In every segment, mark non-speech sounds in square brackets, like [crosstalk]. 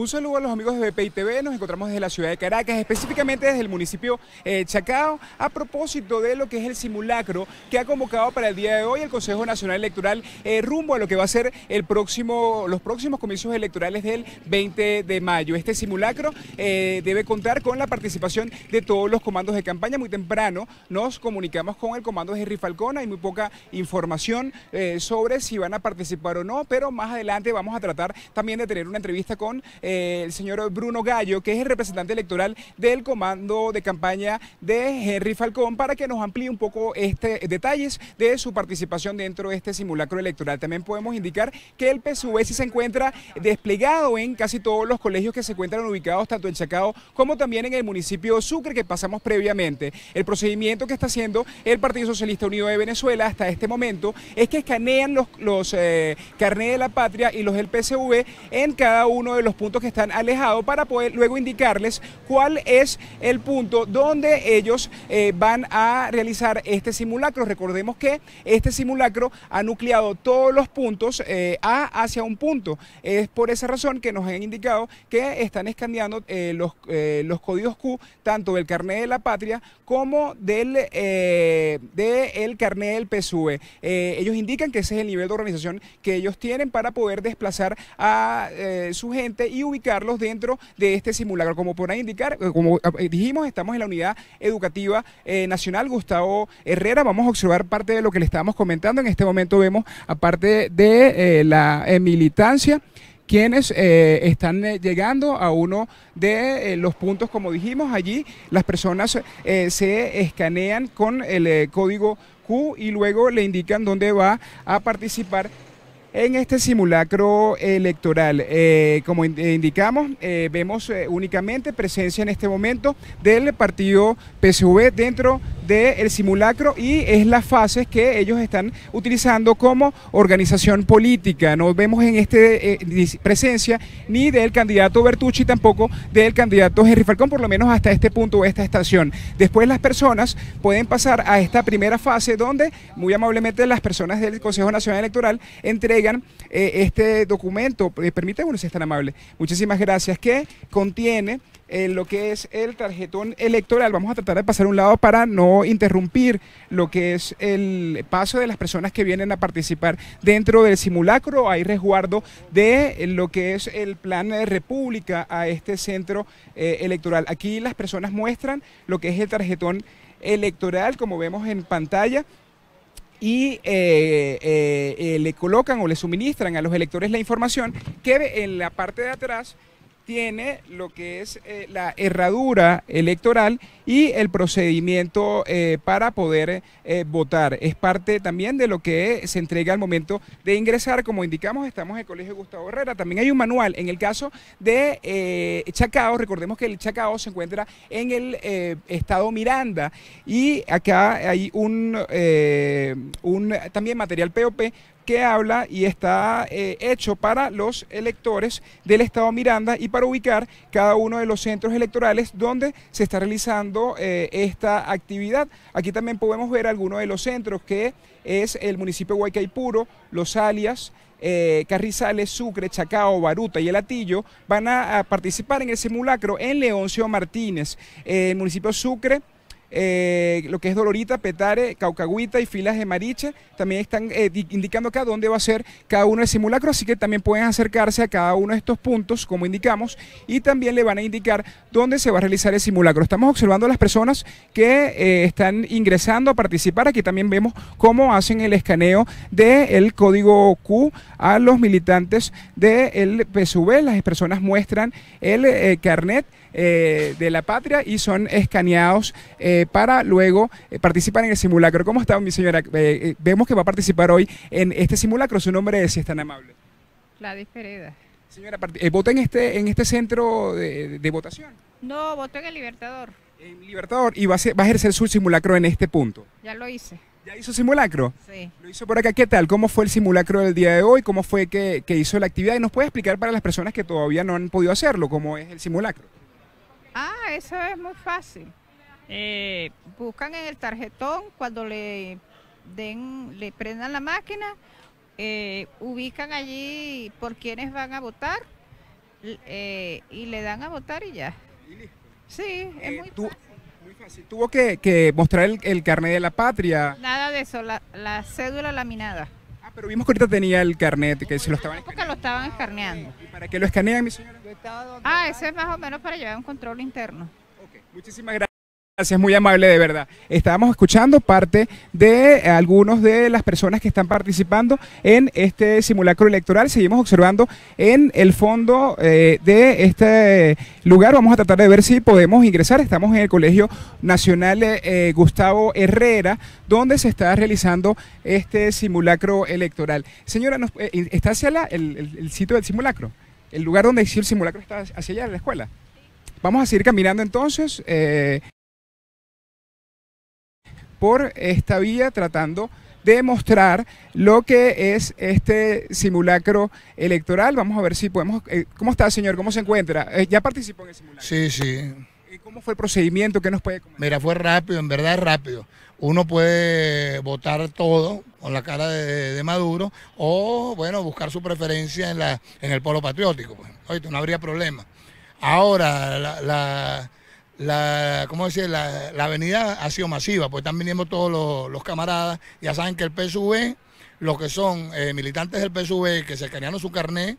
Un saludo a los amigos de BPI TV, nos encontramos desde la ciudad de Caracas, específicamente desde el municipio eh, Chacao, a propósito de lo que es el simulacro que ha convocado para el día de hoy el Consejo Nacional Electoral eh, rumbo a lo que va a ser el próximo, los próximos comicios electorales del 20 de mayo. Este simulacro eh, debe contar con la participación de todos los comandos de campaña. Muy temprano nos comunicamos con el comando de Henry Falcón, hay muy poca información sobre si van a participar o no, pero más adelante vamos a tratar también de tener una entrevista con... Eh, el señor Bruno Gallo, que es el representante electoral del comando de campaña de Henry Falcón, para que nos amplíe un poco este, eh, detalles de su participación dentro de este simulacro electoral. También podemos indicar que el PSV e sí se encuentra desplegado en casi todos los colegios que se encuentran ubicados tanto en Chacao como también en el municipio de Sucre que pasamos previamente. El procedimiento que está haciendo el Partido Socialista Unido de Venezuela hasta este momento es que escanean los, los eh, de la patria y los del PSV e en cada uno de los puntos que están alejados para poder luego indicarles cuál es el punto donde ellos eh, van a realizar este simulacro. Recordemos que este simulacro ha nucleado todos los puntos eh, a hacia un punto. Es por esa razón que nos han indicado que están escaneando eh, los, los códigos Q, tanto del carnet de la patria como del, de el carnet del PSUV. E. ellos indican que ese es el nivel de organización que ellos tienen para poder desplazar a su gente y ubicarlos dentro de este simulacro. Como podrán indicar, eh, como eh, dijimos, estamos en la unidad educativa eh, nacional Gustavo Herrera. Vamos a observar parte de lo que le estábamos comentando. En este momento vemos, aparte de la militancia, quienes están llegando a uno de los puntos, como dijimos, allí las personas se escanean con el código Q y luego le indican dónde va a participar en este simulacro electoral, eh, como eh, indicamos, eh, vemos únicamente presencia en este momento del partido PSV dentro del simulacro y es la fase que ellos están utilizando como organización política. No vemos en esta presencia ni del candidato Bertucci, tampoco del candidato Henry Falcón, por lo menos hasta este punto, esta estación. Después las personas pueden pasar a esta primera fase donde muy amablemente las personas del Consejo Nacional Electoral entre eh, este documento. Eh, permítanme si es tan amable. Muchísimas gracias. Que contiene eh, lo que es el tarjetón electoral. Vamos a tratar de pasar un lado para no interrumpir lo que es el paso de las personas que vienen a participar dentro del simulacro. Hay resguardo de lo que es el plan de República a este centro electoral. Aquí las personas muestran lo que es el tarjetón electoral, como vemos en pantalla y eh, eh, eh, le colocan o le suministran a los electores la información que en la parte de atrás tiene lo que es eh, la herradura electoral y el procedimiento eh, para poder eh, votar. Es parte también de lo que se entrega al momento de ingresar. Como indicamos, estamos en el Colegio Gustavo Herrera. También hay un manual. En el caso de Chacao, recordemos que el Chacao se encuentra en el estado Miranda y acá hay un, un también material POP que habla y está eh, hecho para los electores del Estado Miranda y para ubicar cada uno de los centros electorales donde se está realizando eh, esta actividad. Aquí también podemos ver algunos de los centros que es el municipio de Huaycaipuro, Los Alias, eh, Carrizales, Sucre, Chacao, Baruta y El Atillo van a, participar en el simulacro en Leoncio Martínez, el municipio Sucre eh, lo que es Dolorita, Petare, Caucagüita y filas de Mariche. También están eh, indicando acá dónde va a ser cada uno de simulacro, así que también pueden acercarse a cada uno de estos puntos, como indicamos, y también le van a indicar dónde se va a realizar el simulacro. Estamos observando a las personas que eh, están ingresando a participar. Aquí también vemos cómo hacen el escaneo del código Q a los militantes del de PSV. Las personas muestran el carnet eh, de la patria y son escaneados eh, para luego eh, participar en el simulacro. ¿Cómo está mi señora? vemos que va a participar hoy en este simulacro. Su nombre es, si es tan amable. Gladys Pereda. Señora, ¿vota en este, en este centro de, votación? No, votó en el Libertador. En Libertador y va a, ejercer su simulacro en este punto. Ya lo hice. ¿Ya hizo simulacro? Sí. Lo hizo por acá. ¿Qué tal? ¿Cómo fue el simulacro del día de hoy? ¿Cómo fue que, que hizo la actividad? Y nos puede explicar para las personas que todavía no han podido hacerlo, cómo es el simulacro. Ah, eso es muy fácil. Eh, buscan en el tarjetón cuando le den, le prendan la máquina, eh, ubican allí por quienes van a votar eh, y le dan a votar y ya. Sí, es muy fácil. Tuvo que, mostrar el, carnet de la patria. Nada de eso, la cédula laminada. Ah, pero vimos que ahorita tenía el carnet que se lo estaban Porque lo estaban escaneando? para qué lo escanean, mi señora? Ah, eso es más o menos para llevar un control interno. Ok, muchísimas gracias. Gracias, muy amable de verdad. Estábamos escuchando parte de eh, algunas de las personas que están participando en este simulacro electoral. Seguimos observando en el fondo eh, de este lugar. Vamos a tratar de ver si podemos ingresar. Estamos en el Colegio Nacional eh, Gustavo Herrera, donde se está realizando este simulacro electoral. Señora, ¿está hacia el, sitio del simulacro? ¿El lugar donde hizo el simulacro está hacia allá, de la escuela? Vamos a seguir caminando entonces por esta vía tratando de mostrar lo que es este simulacro electoral. Vamos a ver si podemos... Eh, ¿Cómo está, señor? ¿Cómo se encuentra? Eh, ¿Ya participó en el simulacro? Sí, sí. ¿Y ¿Cómo fue el procedimiento? ¿Qué nos puede comentar? Mira, fue rápido, en verdad rápido. Uno puede votar todo con la cara de, Maduro o, bueno, buscar su preferencia en, la, en el polo patriótico. Pues. no habría problema. Ahora, la la, ¿cómo decir? La, avenida ha sido masiva, pues están viniendo todos los, camaradas, ya saben que el PSV, los que son eh, militantes del PSUV que se crearon su carnet,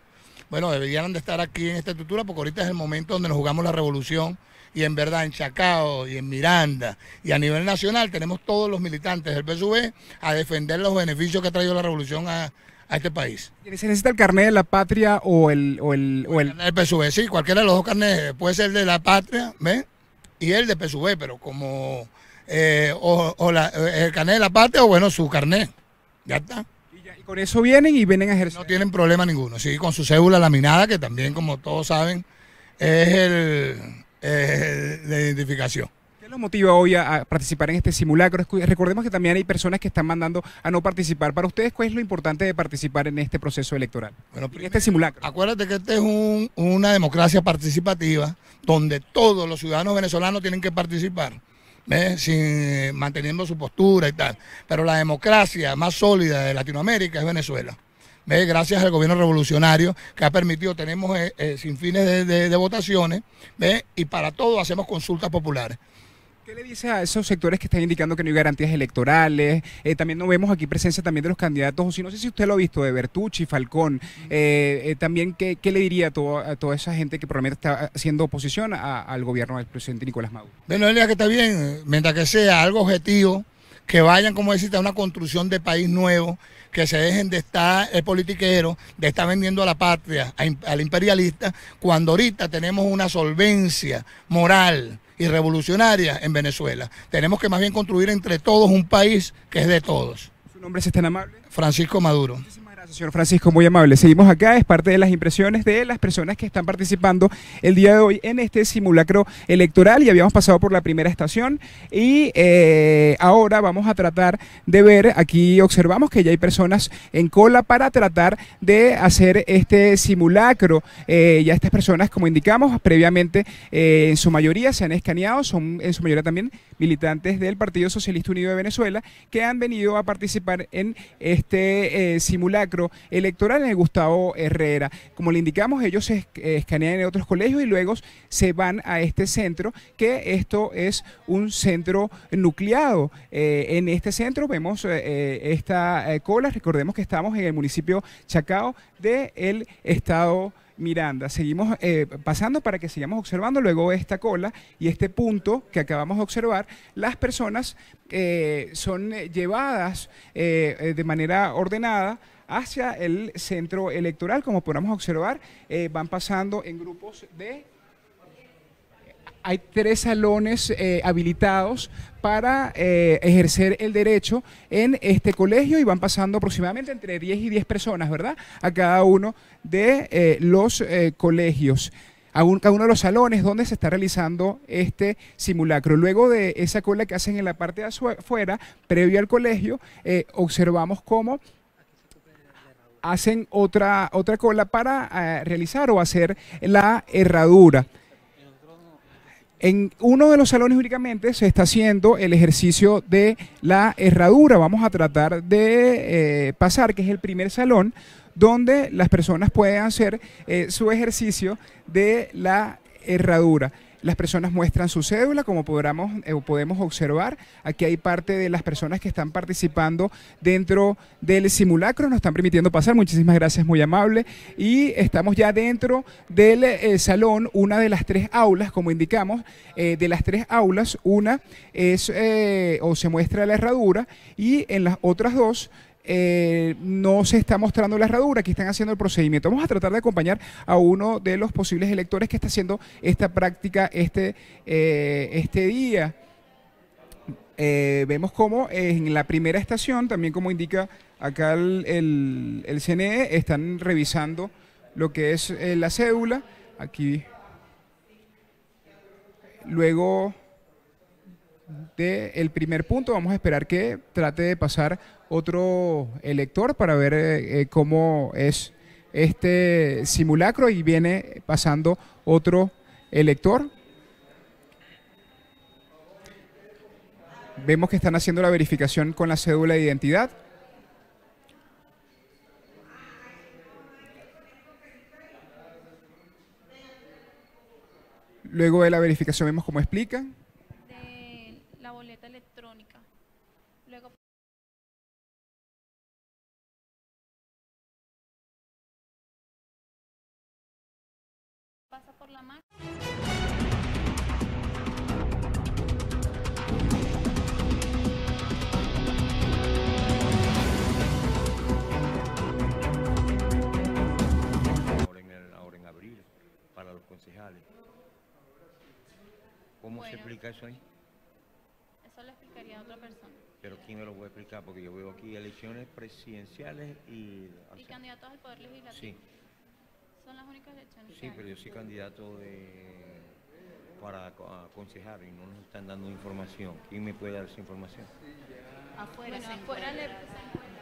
bueno, deberían de estar aquí en esta estructura porque ahorita es el momento donde nos jugamos la revolución y en verdad en Chacao y en Miranda y a nivel nacional tenemos todos los militantes del PSUV a defender los beneficios que ha traído la revolución a, este país. ¿Se necesita el carnet de la patria o el... el, o el... sí, cualquiera de los dos carnes, puede ser de la patria, ¿ves? y él de PSV, pero como eh, o, eh, el carnet de la parte o bueno, su carnet. Ya está. Y, con eso vienen y vienen a ejercer. No tienen problema ninguno, sí, con su cédula laminada, que también, como todos saben, es el, es el de identificación lo motiva hoy a, participar en este simulacro? Recordemos que también hay personas que están mandando a no participar. Para ustedes, ¿cuál es lo importante de participar en este proceso electoral? Bueno, primero, este simulacro. Acuérdate que esta es una democracia participativa donde todos los ciudadanos venezolanos tienen que participar. Sin, eh, manteniendo su postura y tal. Pero la democracia más sólida de Latinoamérica es Venezuela. Gracias al gobierno revolucionario que ha permitido, tenemos eh, eh, sin fines de, de votaciones, y para todo hacemos consultas populares. ¿Qué le dice a esos sectores que están indicando que no hay garantías electorales? Eh, también no vemos aquí presencia también de los candidatos, o si no sé si usted lo ha visto, de Bertucci, Falcón. Eh, eh, también, ¿qué, le diría a, toda esa gente que probablemente está haciendo oposición al gobierno del presidente Nicolás Maduro? Bueno, él que está bien, mientras que sea algo objetivo, que vayan, como decirte, a una construcción de país nuevo, que se dejen de estar el politiquero, de estar vendiendo a la patria, al imperialista, cuando ahorita tenemos una solvencia moral y revolucionaria en Venezuela. Tenemos que más bien construir entre todos un país que es de todos. ¿Su nombre es Francisco Maduro. Gracias, señor Francisco, muy amable. Seguimos acá, es parte de las impresiones de las personas que están participando el día de hoy en este simulacro electoral y habíamos pasado por la primera estación y eh, ahora vamos a tratar de ver, aquí observamos que ya hay personas en cola para tratar de hacer este simulacro. Eh, ya estas personas, como indicamos previamente, eh, en su mayoría se han escaneado, son en su mayoría también militantes del Partido Socialista Unido de Venezuela que han venido a participar en este simulacro electoral en el Gustavo Herrera. Como le indicamos, ellos se eh, escanean en otros colegios y luego se van a este centro, que esto es un centro nucleado. Eh, en este centro vemos eh, esta cola, recordemos que estamos en el municipio Chacao del estado Miranda. Seguimos pasando para que sigamos observando luego esta cola y este punto que acabamos de observar. Las personas son llevadas de manera ordenada hacia el centro electoral. Como podemos observar, eh, van pasando en grupos de hay tres salones eh, habilitados para eh, ejercer el derecho en este colegio y van pasando aproximadamente entre 10 y 10 personas, ¿verdad? A cada uno de los colegios. A, cada uno de los salones donde se está realizando este simulacro. Luego de esa cola que hacen en la parte de afuera, previo al colegio, observamos cómo hacen otra, otra cola para eh, realizar o hacer la herradura. En uno de los salones únicamente se está haciendo el ejercicio de la herradura. Vamos a tratar de eh, pasar, que es el primer salón, donde las personas pueden hacer eh, su ejercicio de la herradura. Las personas muestran su cédula, como eh, podemos observar. Aquí hay parte de las personas que están participando dentro del simulacro. Nos están permitiendo pasar. Muchísimas gracias, muy amable. Y estamos ya dentro del eh, salón, una de las tres aulas, como indicamos. Eh, de las tres aulas, una es o se muestra la herradura y en las otras dos eh, no se está mostrando la herradura, que están haciendo el procedimiento. Vamos a tratar de acompañar a uno de los posibles electores que está haciendo esta práctica este, eh, este día. Eh, vemos cómo en la primera estación, también como indica acá el, CNE, están revisando lo que es la cédula. Aquí. Luego del el primer punto, vamos a esperar que trate de pasar otro elector para ver eh, eh, cómo es este simulacro y viene pasando otro elector. Vemos que están haciendo la verificación con la cédula de identidad. Luego de la verificación vemos cómo explican. por la máquina. Ahora en abril, para los concejales. ¿Cómo se explica eso ahí? Eso lo explicaría a otra persona. Pero ¿quién me lo a explicar? Porque yo veo aquí elecciones presidenciales y... Y candidatos al Poder Legislativo. Sí. Sí, pero yo soy candidato para aconsejar y no nos están dando información. ¿Quién me puede dar esa información?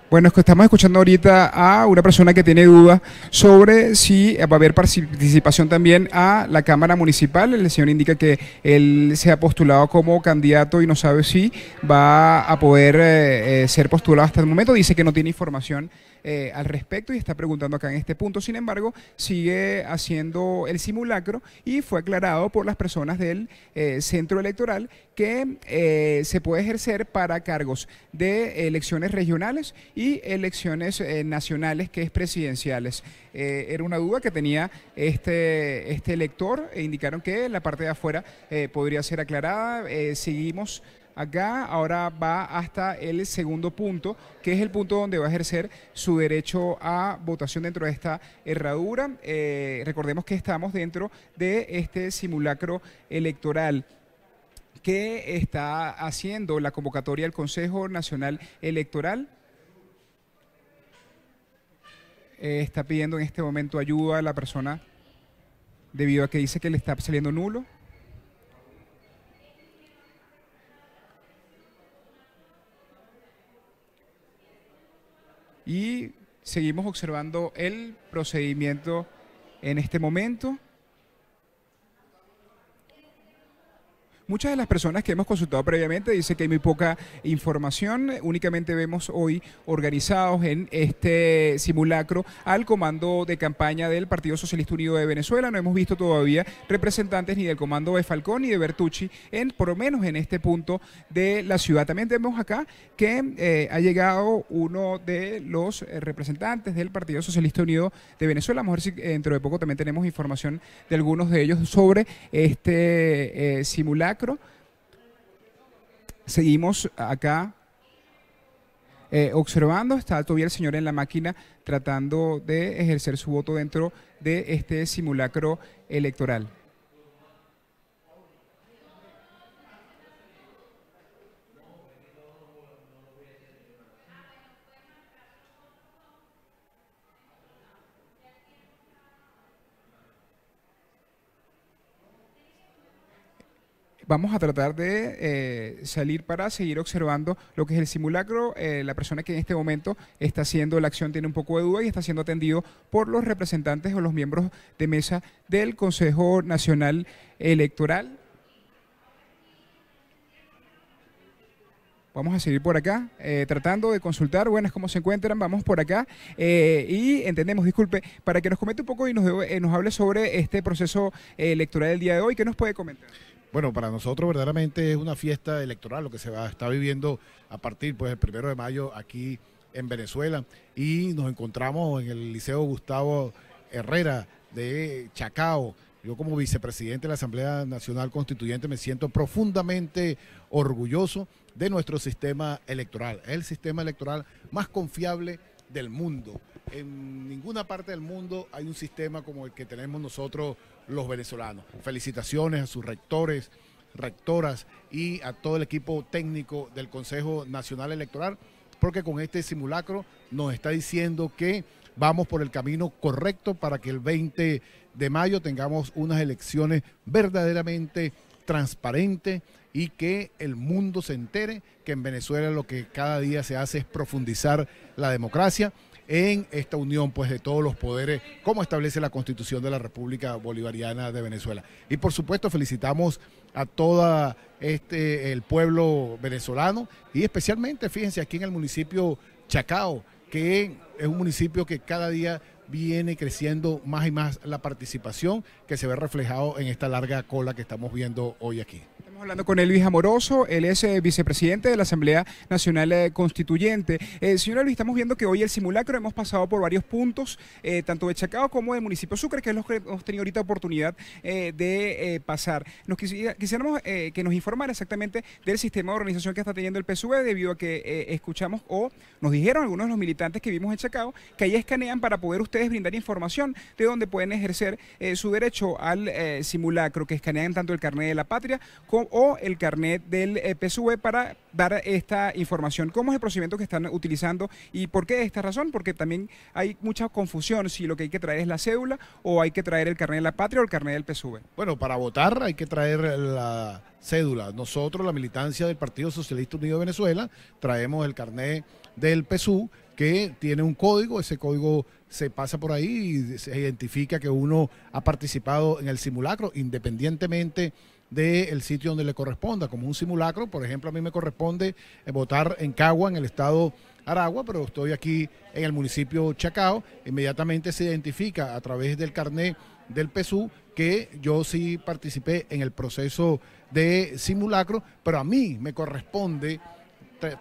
bueno, estamos escuchando ahorita a una persona que tiene dudas sobre si va a haber participación también a la Cámara Municipal. El señor indica que él se ha postulado como candidato y no sabe si va a poder eh, eh, ser postulado hasta el momento. Dice que no tiene información eh, al respecto y está preguntando acá en este punto. Sin embargo, sigue haciendo el simulacro y fue aclarado por las personas del eh, centro electoral que eh, se puede ejercer para cargos de elecciones regionales y elecciones nacionales, que es presidenciales. era una duda que tenía este, este elector e indicaron que la parte de afuera podría ser aclarada. seguimos acá, ahora va hasta el segundo punto, que es el punto donde va a ejercer su derecho a votación dentro de esta herradura. Eh, recordemos que estamos dentro de este simulacro electoral que está haciendo la convocatoria del Consejo Nacional Electoral. Eh, está pidiendo en este momento ayuda a la persona debido a que dice que le está saliendo nulo. y seguimos observando el procedimiento en este momento. Muchas de las personas que hemos consultado previamente dicen que hay muy poca información, únicamente vemos hoy organizados en este simulacro al comando de campaña del Partido Socialista Unido de Venezuela, no hemos visto todavía representantes ni del comando de Falcón ni de Bertucci, en, por lo menos en este punto de la ciudad. También vemos acá que eh, ha llegado uno de los eh, representantes del Partido Socialista Unido de Venezuela, Mejor, a si eh, dentro de poco también tenemos información de algunos de ellos sobre este simulacro Seguimos acá eh, observando, está todavía el señor en la máquina tratando de ejercer su voto dentro de este simulacro electoral. vamos a tratar de eh, salir para seguir observando lo que es el simulacro. Eh, la persona que en este momento está haciendo la acción tiene un poco de duda y está siendo atendido por los representantes o los miembros de mesa del Consejo Nacional Electoral. Vamos a seguir por acá, eh, tratando de consultar, buenas cómo se encuentran, vamos por acá. y entendemos, disculpe, para que nos comente un poco y nos, nos hable sobre este proceso electoral del día de hoy, ¿qué nos puede comentar? bueno, para nosotros verdaderamente es una fiesta electoral lo que se va, está viviendo a partir pues el primero de mayo aquí en Venezuela y nos encontramos en el Liceo Gustavo Herrera de Chacao. Yo como vicepresidente de la Asamblea Nacional Constituyente me siento profundamente orgulloso de nuestro sistema electoral. Es el sistema electoral más confiable del mundo. En ninguna parte del mundo hay un sistema como el que tenemos nosotros los venezolanos. Felicitaciones a sus rectores, rectoras y a todo el equipo técnico del Consejo Nacional Electoral, porque con este simulacro nos está diciendo que vamos por el camino correcto para que el 20 de mayo tengamos unas elecciones verdaderamente transparentes y que el mundo se entere que en Venezuela lo que cada día se hace es profundizar la democracia en esta unión pues, de todos los poderes, como establece la Constitución de la República Bolivariana de Venezuela. Y por supuesto felicitamos a todo este, el pueblo venezolano y especialmente, fíjense, aquí en el municipio Chacao, que es un municipio que cada día viene creciendo más y más la participación que se ve reflejado en esta larga cola que estamos viendo hoy aquí hablando con Elvis Amoroso, él es eh, vicepresidente de la Asamblea Nacional eh, Constituyente. Eh, señora señor Elvis, estamos viendo que hoy el simulacro hemos pasado por varios puntos, tanto de Chacao como del municipio Sucre, que es lo que hemos tenido ahorita oportunidad de pasar. Nos quisiéramos que nos informara exactamente del sistema de organización que está teniendo el PSUV, debido a que escuchamos o nos dijeron algunos de los militantes que vimos en Chacao que ahí escanean para poder ustedes brindar información de dónde pueden ejercer su derecho al simulacro, que escanean tanto el carnet de la patria como o el carnet del eh, PSUV para dar esta información. ¿Cómo es el procedimiento que están utilizando y por qué esta razón? Porque también hay mucha confusión si lo que hay que traer es la cédula o hay que traer el carnet de la patria o el carnet del PSUV. Bueno, para votar hay que traer la cédula. Nosotros, la militancia del Partido Socialista Unido de Venezuela, traemos el carnet del PSUV que tiene un código, ese código se pasa por ahí y se identifica que uno ha participado en el simulacro, independientemente del sitio donde le corresponda, como un simulacro. Por ejemplo, a mí me corresponde eh, votar en Cagua, en el estado Aragua, pero estoy aquí en el municipio Chacao. Inmediatamente se identifica a través del carnet del PSU que yo sí participé en el proceso de simulacro, pero a mí me corresponde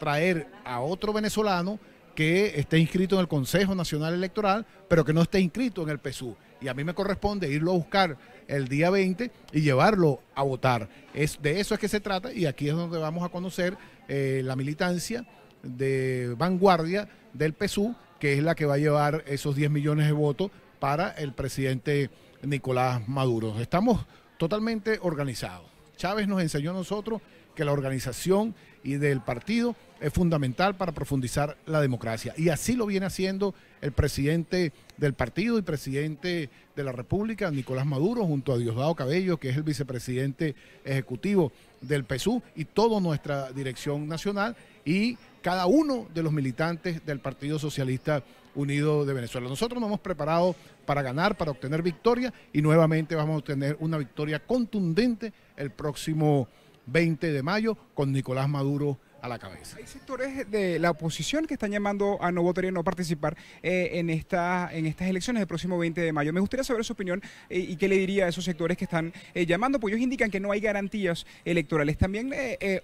traer a otro venezolano que esté inscrito en el Consejo Nacional Electoral, pero que no esté inscrito en el PSU. Y a mí me corresponde irlo a buscar el día 20 y llevarlo a votar. Es, de eso es que se trata y aquí es donde vamos a conocer eh, la militancia de vanguardia del PSU, que es la que va a llevar esos 10 millones de votos para el presidente Nicolás Maduro. Estamos totalmente organizados. Chávez nos enseñó a nosotros que la organización y del partido es fundamental para profundizar la democracia. Y así lo viene haciendo el presidente del partido y presidente de la República, Nicolás Maduro, junto a Diosdado Cabello, que es el vicepresidente ejecutivo del PSU, y toda nuestra dirección nacional, y cada uno de los militantes del Partido Socialista Unido de Venezuela. Nosotros nos hemos preparado para ganar, para obtener victoria, y nuevamente vamos a obtener una victoria contundente el próximo 20 de mayo con Nicolás Maduro a la cabeza. Hay sectores de la oposición que están llamando a no votar y no participar eh, en, estas elecciones del próximo 20 de mayo. Me gustaría saber su opinión eh, y qué le diría a esos sectores que están eh, llamando, Pues ellos indican que no hay garantías electorales. También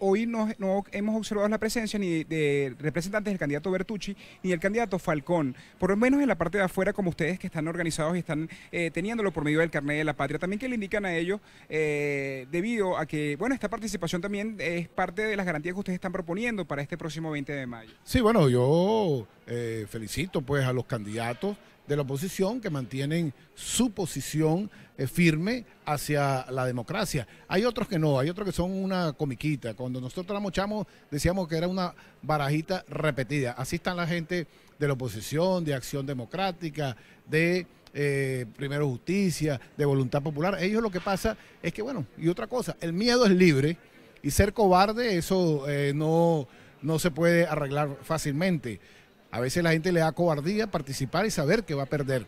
hoy no, hemos observado la presencia ni de representantes del candidato Bertucci ni del candidato Falcón, por lo menos en la parte de afuera, como ustedes que están organizados y están teniéndolo por medio del carnet de la patria. También que le indican a ellos, debido a que, bueno, esta participación también es parte de las garantías que ustedes están proponiendo poniendo para este próximo 20 de mayo. Sí, bueno, yo eh, felicito pues a los candidatos de la oposición que mantienen su posición eh, firme hacia la democracia. Hay otros que no, hay otros que son una comiquita. Cuando nosotros la mochamos, decíamos que era una barajita repetida. Así están la gente de la oposición, de Acción Democrática, de eh, Primero Justicia, de Voluntad Popular. Ellos lo que pasa es que, bueno, y otra cosa, el miedo es libre y ser cobarde, eso eh, no, no se puede arreglar fácilmente. A veces la gente le da cobardía participar y saber que va a perder.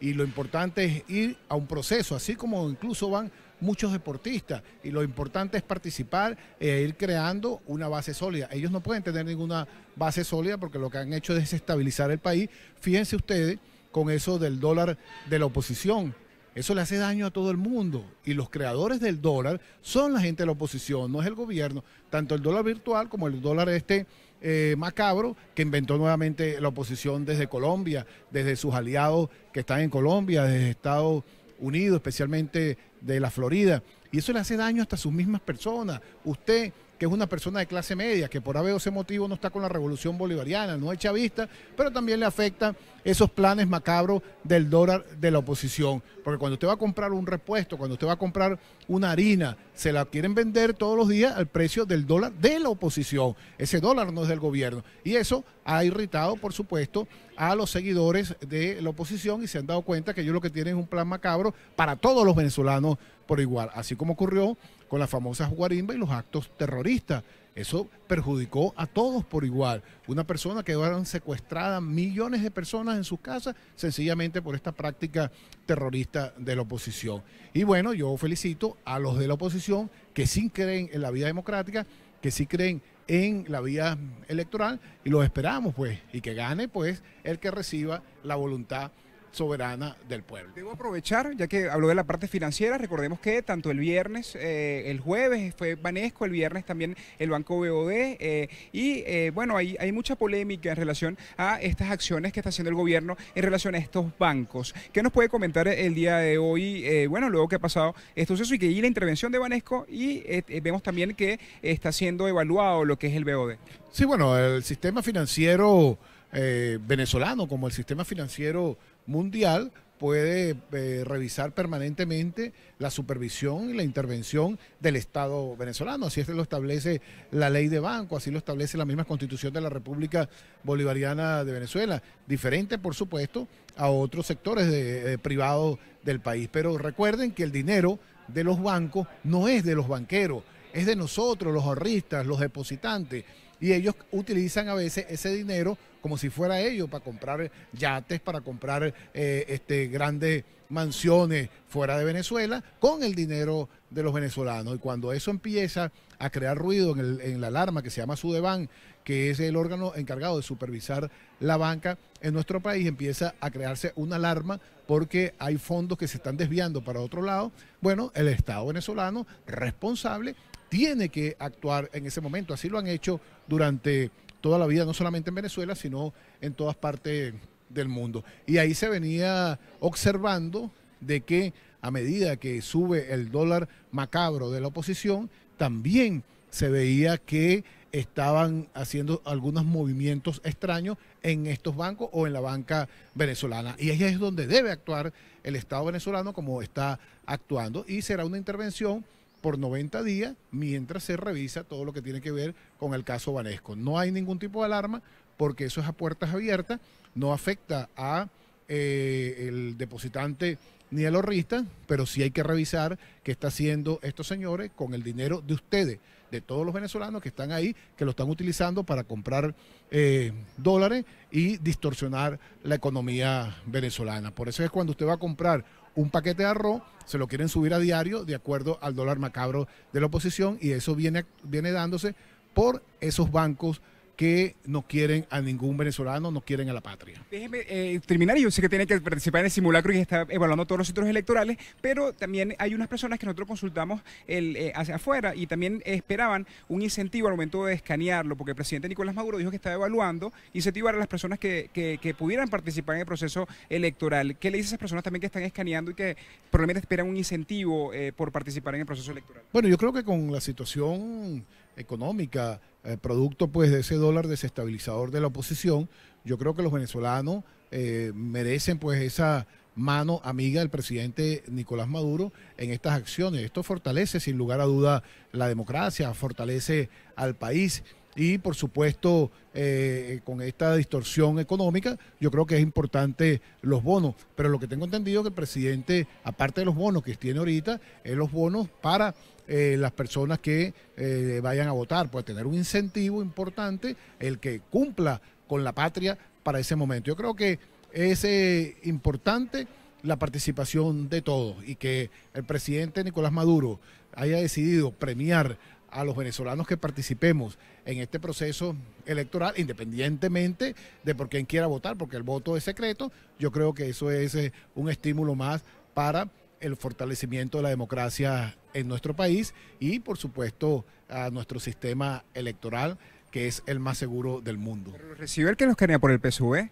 Y lo importante es ir a un proceso, así como incluso van muchos deportistas. Y lo importante es participar e ir creando una base sólida. Ellos no pueden tener ninguna base sólida porque lo que han hecho es desestabilizar el país. Fíjense ustedes con eso del dólar de la oposición eso le hace daño a todo el mundo. Y los creadores del dólar son la gente de la oposición, no es el gobierno. Tanto el dólar virtual como el dólar este eh, macabro que inventó nuevamente la oposición desde Colombia, desde sus aliados que están en Colombia, desde Estados Unidos, especialmente de la Florida. Y eso le hace daño hasta a sus mismas personas. Usted que es una persona de clase media, que por haber motivo no está con la revolución bolivariana, no es chavista, pero también le afecta esos planes macabros del dólar de la oposición. Porque cuando usted va a comprar un repuesto, cuando usted va a comprar una harina, se la quieren vender todos los días al precio del dólar de la oposición. Ese dólar no es del gobierno. Y eso ha irritado, por supuesto, a los seguidores de la oposición y se han dado cuenta que ellos lo que tienen es un plan macabro para todos los venezolanos por igual. Así como ocurrió con las famosas guarimbas y los actos terroristas. Eso perjudicó a todos por igual. Una persona que quedaron secuestradas millones de personas en sus casas sencillamente por esta práctica terrorista de la oposición. Y bueno, yo felicito a los de la oposición que sí creen en la vida democrática, que sí creen en la vía electoral y los esperamos pues y que gane pues el que reciba la voluntad soberana del pueblo. Debo aprovechar, ya que habló de la parte financiera, recordemos que tanto el viernes, eh, el jueves fue Banesco, el viernes también el Banco BOD, eh, y eh, bueno, hay, hay mucha polémica en relación a estas acciones que está haciendo el gobierno en relación a estos bancos. ¿Qué nos puede comentar el día de hoy, bueno, luego que ha pasado este suceso y que y la intervención de Banesco y vemos también que está siendo evaluado lo que es el BOD? Sí, bueno, el sistema financiero venezolano, como el sistema financiero mundial puede eh, revisar permanentemente la supervisión y la intervención del Estado venezolano. Así es lo establece la ley de banco, así lo establece la misma constitución de la República Bolivariana de Venezuela. Diferente, por supuesto, a otros sectores eh, privados del país. Pero recuerden que el dinero de los bancos no es de los banqueros, es de nosotros, los ahorristas, los depositantes. Y ellos utilizan a veces ese dinero como si fuera ellos, para comprar yates, para comprar eh, este, grandes mansiones fuera de Venezuela con el dinero de los venezolanos. Y cuando eso empieza a crear ruido en, en la alarma que se llama Sudeban, que es el órgano encargado de supervisar la banca en nuestro país, empieza a crearse una alarma porque hay fondos que se están desviando para otro lado. Bueno, el Estado venezolano responsable tiene que actuar en ese momento. Así lo han hecho durante toda la vida, no solamente en Venezuela, sino en todas partes del mundo. Y ahí se venía observando de que a medida que sube el dólar macabro de la oposición, también se veía que estaban haciendo algunos movimientos extraños en estos bancos o en la banca venezolana. Y ahí es donde debe actuar el Estado venezolano como está actuando y será una intervención por 90 días mientras se revisa todo lo que tiene que ver con el caso Valesco. No hay ningún tipo de alarma porque eso es a puertas abiertas, no afecta a eh, el depositante ni al ahorrista, pero sí hay que revisar qué está haciendo estos señores con el dinero de ustedes, de todos los venezolanos que están ahí, que lo están utilizando para comprar eh, dólares y distorsionar la economía venezolana. Por eso es cuando usted va a comprar un paquete de arroz, se lo quieren subir a diario de acuerdo al dólar macabro de la oposición y eso viene, viene dándose por esos bancos que no quieren a ningún venezolano, no quieren a la patria. Déjeme eh, terminar, yo sé que tiene que participar en el simulacro y está evaluando todos los centros electorales, pero también hay unas personas que nosotros consultamos el, eh, hacia afuera y también esperaban un incentivo al momento de escanearlo, porque el presidente Nicolás Maduro dijo que estaba evaluando incentivar a las personas que, pudieran participar en el proceso electoral. ¿Qué le dice a esas personas también que están escaneando y que probablemente esperan un incentivo eh, por participar en el proceso electoral? Bueno, yo creo que con la situación económica eh, producto pues de ese dólar desestabilizador de la oposición, yo creo que los venezolanos eh, merecen pues esa mano amiga del presidente Nicolás Maduro en estas acciones. Esto fortalece sin lugar a duda la democracia, fortalece al país y por supuesto eh, con esta distorsión económica yo creo que es importante los bonos pero lo que tengo entendido es que el presidente aparte de los bonos que tiene ahorita es los bonos para eh, las personas que eh, vayan a votar, pues tener un incentivo importante, el que cumpla con la patria para ese momento. Yo creo que es eh, importante la participación de todos y que el presidente Nicolás Maduro haya decidido premiar a los venezolanos que participemos en este proceso electoral, independientemente de por quién quiera votar, porque el voto es secreto, yo creo que eso es un estímulo más para el fortalecimiento de la democracia en nuestro país y, por supuesto, a nuestro sistema electoral, que es el más seguro del mundo. ¿Pero recibe el que nos quería por el PSV? E.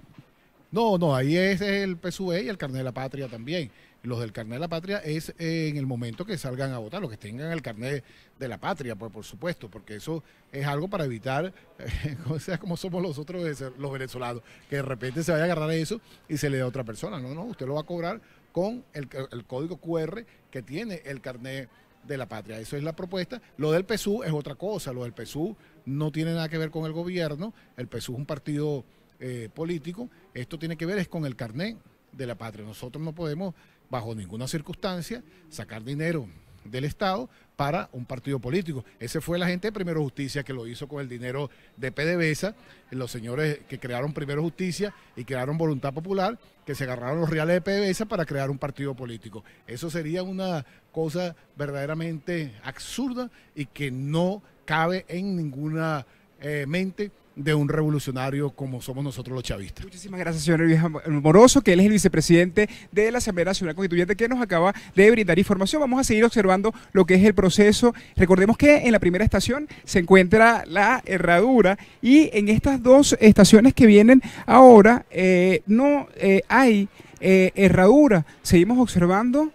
No, no, ahí es el PSV e y el carnet de la patria también. Los del carnet de la patria es en el momento que salgan a votar, los que tengan el carnet de la patria, pues por supuesto, porque eso es algo para evitar, eh, [laughs] o sea, como somos los otros los venezolanos, que de repente se vaya a agarrar eso y se le dé a otra persona. No, no, usted lo va a cobrar con el, el código QR que tiene el carnet de la patria. Eso es la propuesta. Lo del PSU es otra cosa. Lo del PSU no tiene nada que ver con el gobierno. El PSU es un partido eh, político. Esto tiene que ver es con el carnet de la patria. Nosotros no podemos, bajo ninguna circunstancia, sacar dinero del Estado para un partido político. Ese fue la gente de Primero Justicia que lo hizo con el dinero de PDVSA, los señores que crearon Primero Justicia y crearon Voluntad Popular, que se agarraron los reales de PDVSA para crear un partido político. Eso sería una cosa verdaderamente absurda y que no cabe en ninguna eh, mente de un revolucionario como somos nosotros los chavistas. Muchísimas gracias, señor Luis Moroso, que él es el vicepresidente de la Asamblea Nacional Constituyente, que nos acaba de brindar información. Vamos a seguir observando lo que es el proceso. Recordemos que en la primera estación se encuentra la herradura y en estas dos estaciones que vienen ahora eh, no eh, hay eh, herradura. Seguimos observando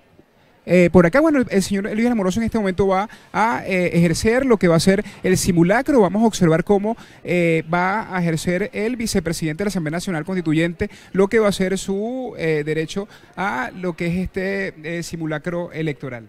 eh, por acá, bueno, el señor Luis Amoroso en este momento va a eh, ejercer lo que va a ser el simulacro. Vamos a observar cómo eh, va a ejercer el vicepresidente de la Asamblea Nacional Constituyente lo que va a ser su derecho a lo que es este simulacro electoral.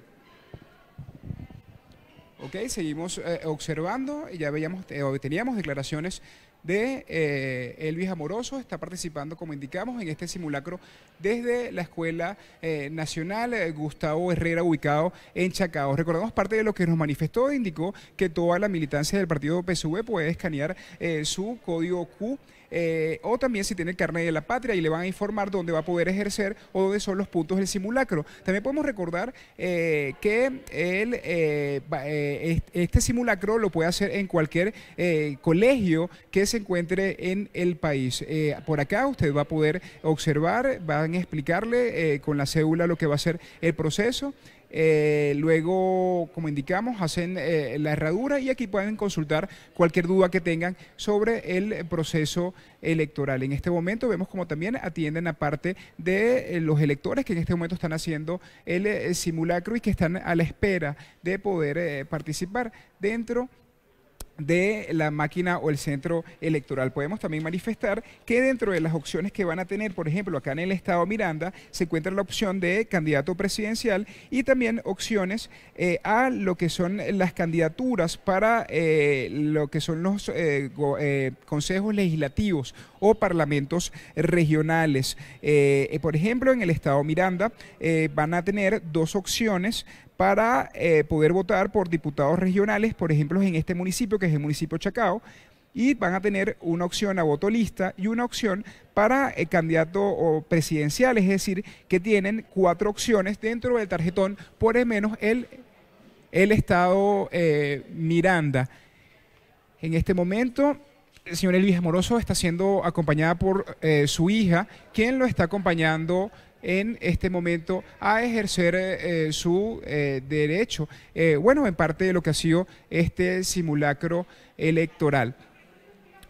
Ok, seguimos observando, ya veíamos, teníamos declaraciones de eh, Elvis Amoroso. Está participando, como indicamos, en este simulacro desde la Escuela eh, Nacional eh, Gustavo Herrera, ubicado en Chacao. Recordamos parte de lo que nos manifestó, e indicó que toda la militancia del partido PSV puede escanear su código Q eh, o también si tiene el carnet de la patria y le van a informar dónde va a poder ejercer o dónde son los puntos del simulacro. También podemos recordar eh, que el, eh, este simulacro lo puede hacer en cualquier colegio que se encuentre en el país. por acá usted va a poder observar, van a explicarle con la cédula lo que va a ser el proceso. Eh, luego, como indicamos, hacen eh, la herradura y aquí pueden consultar cualquier duda que tengan sobre el proceso electoral. En este momento vemos como también atienden a parte de eh, los electores que en este momento están haciendo el simulacro y que están a la espera de poder participar dentro de la máquina o el centro electoral. Podemos también manifestar que dentro de las opciones que van a tener, por ejemplo, acá en el estado Miranda, se encuentra la opción de candidato presidencial y también opciones eh, a lo que son las candidaturas para eh, lo que son los eh, consejos legislativos o parlamentos regionales. por ejemplo, en el estado Miranda van a tener dos opciones para eh, poder votar por diputados regionales, por ejemplo, en este municipio, que es el municipio Chacao, y van a tener una opción a voto lista y una opción para el eh, candidato presidencial, es decir, que tienen cuatro opciones dentro del tarjetón, por el menos el, el estado eh, Miranda. En este momento, el señor Elvis Moroso está siendo acompañada por su hija, quien lo está acompañando en este momento a ejercer eh, eh, su eh, derecho, bueno, en parte de lo que ha sido este simulacro electoral.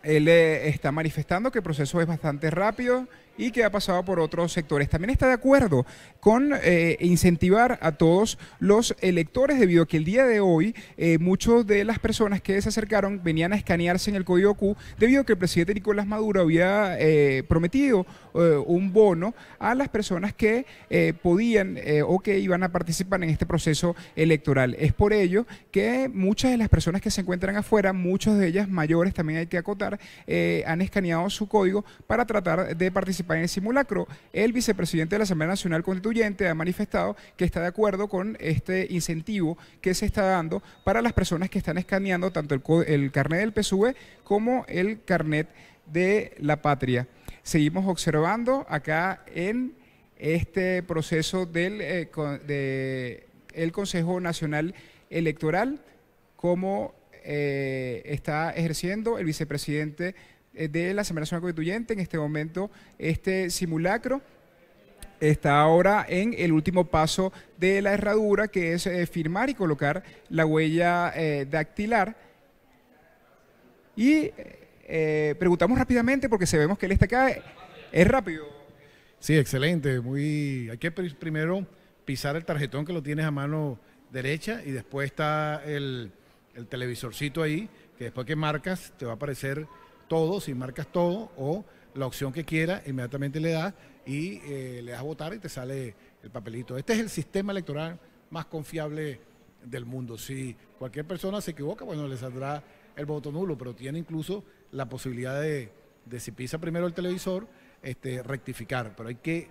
Él está manifestando que el proceso es bastante rápido, y que ha pasado por otros sectores. También está de acuerdo con eh, incentivar a todos los electores, debido a que el día de hoy eh, muchas de las personas que se acercaron venían a escanearse en el código Q, debido a que el presidente Nicolás Maduro había eh, prometido un bono a las personas que podían o que iban a participar en este proceso electoral. Es por ello que muchas de las personas que se encuentran afuera, muchas de ellas mayores también hay que acotar, han escaneado su código para tratar de participar en el simulacro. El vicepresidente de la Asamblea Nacional Constituyente ha manifestado que está de acuerdo con este incentivo que se está dando para las personas que están escaneando tanto el, carnet del PSUV e como el carnet de la patria. Seguimos observando acá en este proceso del eh, el Consejo Nacional Electoral, cómo eh, está ejerciendo el vicepresidente eh, de la Asamblea Nacional Constituyente. En este momento, este simulacro está ahora en el último paso de la herradura, que es eh, firmar y colocar la huella eh, dactilar. Y preguntamos rápidamente, porque sabemos que él está acá, es rápido. Sí, excelente. Muy... Hay que primero pisar el tarjetón que lo tienes a mano derecha y después está el, el televisorcito ahí, que después que marcas te va a aparecer todo, si marcas todo o la opción que quiera, inmediatamente le das y eh, le das a votar y te sale el papelito. Este es el sistema electoral más confiable del mundo. Si cualquier persona se equivoca, bueno, le saldrá el voto nulo, pero tiene incluso la posibilidad de, si pisa primero el televisor, este, rectificar. Pero hay que,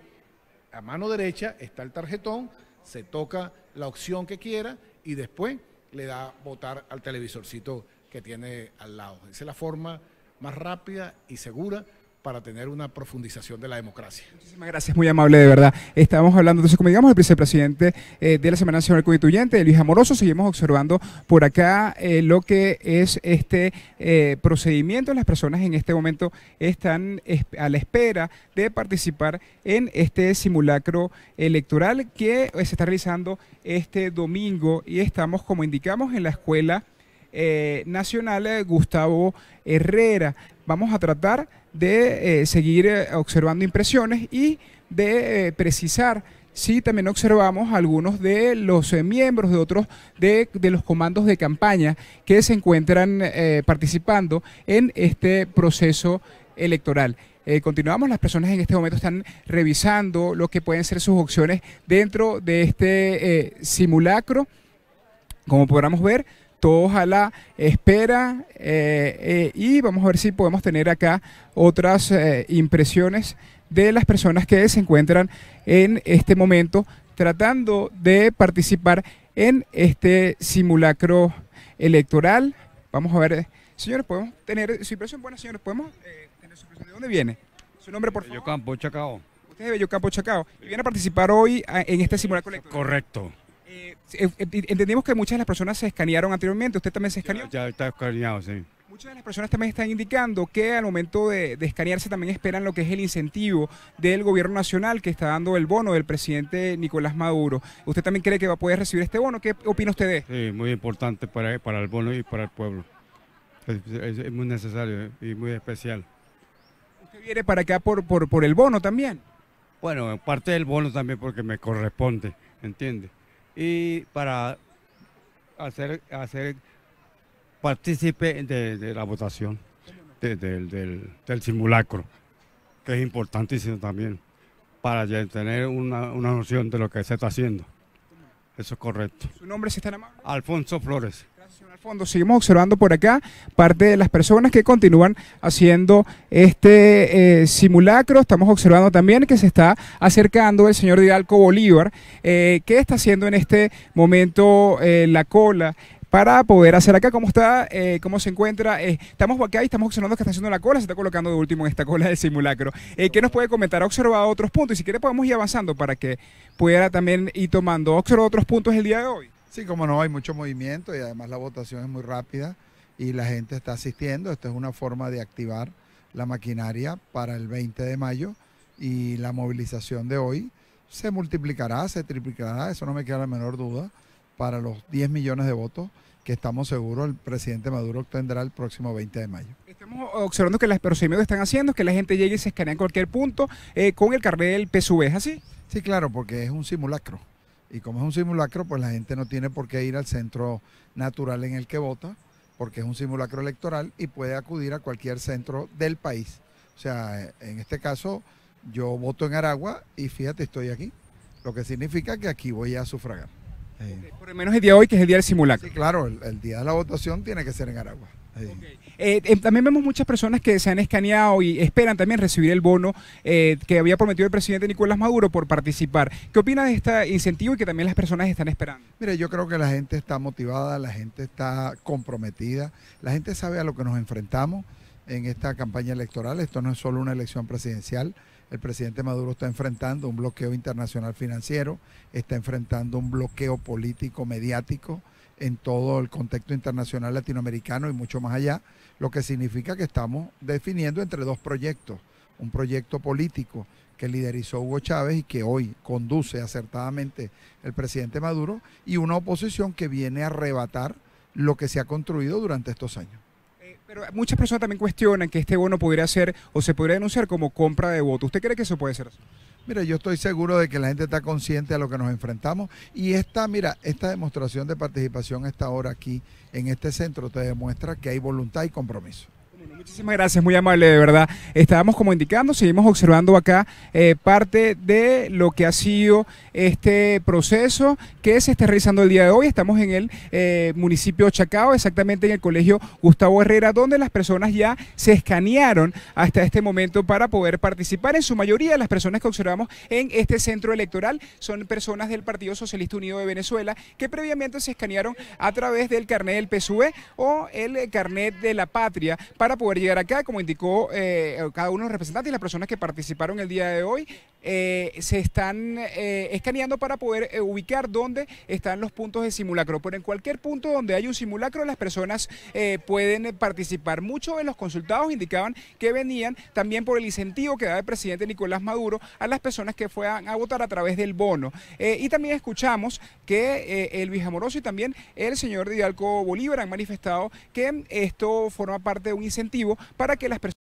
a mano derecha está el tarjetón, se toca la opción que quiera y después le da a votar al televisorcito que tiene al lado. Esa es la forma más rápida y segura para tener una profundización de la democracia. Muchísimas gracias, muy amable de verdad. Estamos hablando entonces, como digamos, el vicepresidente eh, de la Semana Nacional Constituyente, Luis Amoroso. Seguimos observando por acá eh, lo que es este eh, procedimiento. Las personas en este momento están a la espera de participar en este simulacro electoral que se está realizando este domingo y estamos, como indicamos, en la escuela eh, nacional eh, Gustavo Herrera. Vamos a tratar de eh, seguir observando impresiones y de precisar si también observamos algunos de los miembros de otros de, los comandos de campaña que se encuentran participando en este proceso electoral. continuamos, las personas en este momento están revisando lo que pueden ser sus opciones dentro de este simulacro. Como podamos ver, a Ojalá espera eh, eh, y vamos a ver si podemos tener acá otras eh, impresiones de las personas que se encuentran en este momento tratando de participar en este simulacro electoral. Vamos a ver, señores, podemos tener su impresión. Bueno, señores, podemos tener su impresión. ¿De dónde viene? Su nombre, por favor. Yo Campo Chacao. Usted es de Bello Campo Chacao y viene a participar hoy ah, en este simulacro electoral. Correcto. Eh, eh, entendimos que muchas de las personas se escanearon anteriormente. ¿Usted también se escaneó? Ya, está escaneado, sí. Muchas de las personas también están indicando que al momento de, escanearse también esperan lo que es el incentivo del gobierno nacional que está dando el bono del presidente Nicolás Maduro. ¿Usted también cree que va a poder recibir este bono? ¿Qué opina usted de Sí, muy importante para, para el bono y para el pueblo. Es, muy necesario eh, y muy especial. ¿Usted viene para acá por, por, por el bono también? Bueno, parte del bono también porque me corresponde, ¿entiende? y para hacer, hacer partícipe de, la votación, del, simulacro, que es importantísimo también, para tener una, noción de lo que se está haciendo. Eso es correcto. ¿Su nombre se es Alfonso Flores al fondo. Seguimos observando por acá parte de las personas que continúan haciendo este eh, simulacro. Estamos observando también que se está acercando el señor Hidalgo Bolívar, eh, que está haciendo en este momento eh, la cola para poder hacer acá cómo está, eh, cómo se encuentra. estamos acá y estamos observando que está haciendo la cola, se está colocando de último en esta cola del simulacro. ¿Qué nos puede comentar? Ha observado otros puntos y si quiere podemos ir avanzando para que pueda también ir tomando. ¿Ha otros puntos el día de hoy? Sí, como no, hay mucho movimiento y además la votación es muy rápida y la gente está asistiendo. Esto es una forma de activar la maquinaria para el 20 de mayo y la movilización de hoy se multiplicará, se triplicará, eso no me queda la menor duda, para los 10 millones de votos que estamos seguros el presidente Maduro obtendrá el próximo 20 de mayo. Estamos observando que las procedimientos que están haciendo es que la gente llegue y se escanea en cualquier punto eh, con el carnet del PSUV, ¿es así? Sí, claro, porque es un simulacro. Y como es un simulacro, pues la gente no tiene por qué ir al centro natural en el que vota, porque es un simulacro electoral y puede acudir a cualquier centro del país. O sea, en este caso, yo voto en Aragua y fíjate, estoy aquí. Lo que significa que aquí voy a sufragar. por lo menos el día de hoy, que es el día del simulacro. claro, el, día de la votación tiene que ser en Aragua. Eh, em, también vemos muchas personas que se han escaneado y esperan también recibir el bono eh, que había prometido el presidente Nicolás Maduro por participar. ¿Qué opina de este incentivo y que también las personas están esperando? Mire, yo creo que la gente está motivada, la gente está comprometida, la gente sabe a lo que nos enfrentamos en esta campaña electoral. Esto no es solo una elección presidencial. El presidente Maduro está enfrentando un bloqueo internacional financiero, está enfrentando un bloqueo político, mediático en todo el contexto internacional latinoamericano y mucho más allá lo que significa que estamos definiendo entre dos proyectos. Un proyecto político que liderizó Hugo Chávez y que hoy conduce acertadamente el presidente Maduro, y una oposición que viene a arrebatar lo que se ha construido durante estos años. Eh, pero muchas personas también cuestionan que este bono podría ser o se podría denunciar como compra de votos. ¿Usted cree que eso puede ser Mira, yo estoy seguro de que la gente está consciente de lo que nos enfrentamos y esta, mira, esta demostración de participación esta hora aquí en este centro te demuestra que hay voluntad y compromiso muchísimas gracias, muy amable, de verdad. Estábamos como indicando, seguimos observando acá eh, parte de lo que ha sido este proceso que se está realizando el día de hoy. Estamos en el eh, municipio Chacao, exactamente en el colegio Gustavo Herrera, donde las personas ya se escanearon hasta este momento para poder participar. En su mayoría, las personas que observamos en este centro electoral son personas del Partido Socialista Unido de Venezuela que previamente se escanearon a través del carnet del PSUV o el carnet de la patria para poder llegar acá, como indicó eh, cada uno de los representantes y las personas que participaron el día de hoy, eh, se están eh, escaneando para poder ubicar dónde están los puntos de simulacro. Pero en cualquier punto donde hay un simulacro, las personas pueden participar. Muchos de los consultados indicaban que venían también por el incentivo que da el presidente Nicolás Maduro a las personas que fueran a votar a través del bono. y también escuchamos que Elvis Amoroso y también el señor dialco Bolívar han manifestado que esto forma parte de un incentivo incentivo para que las personas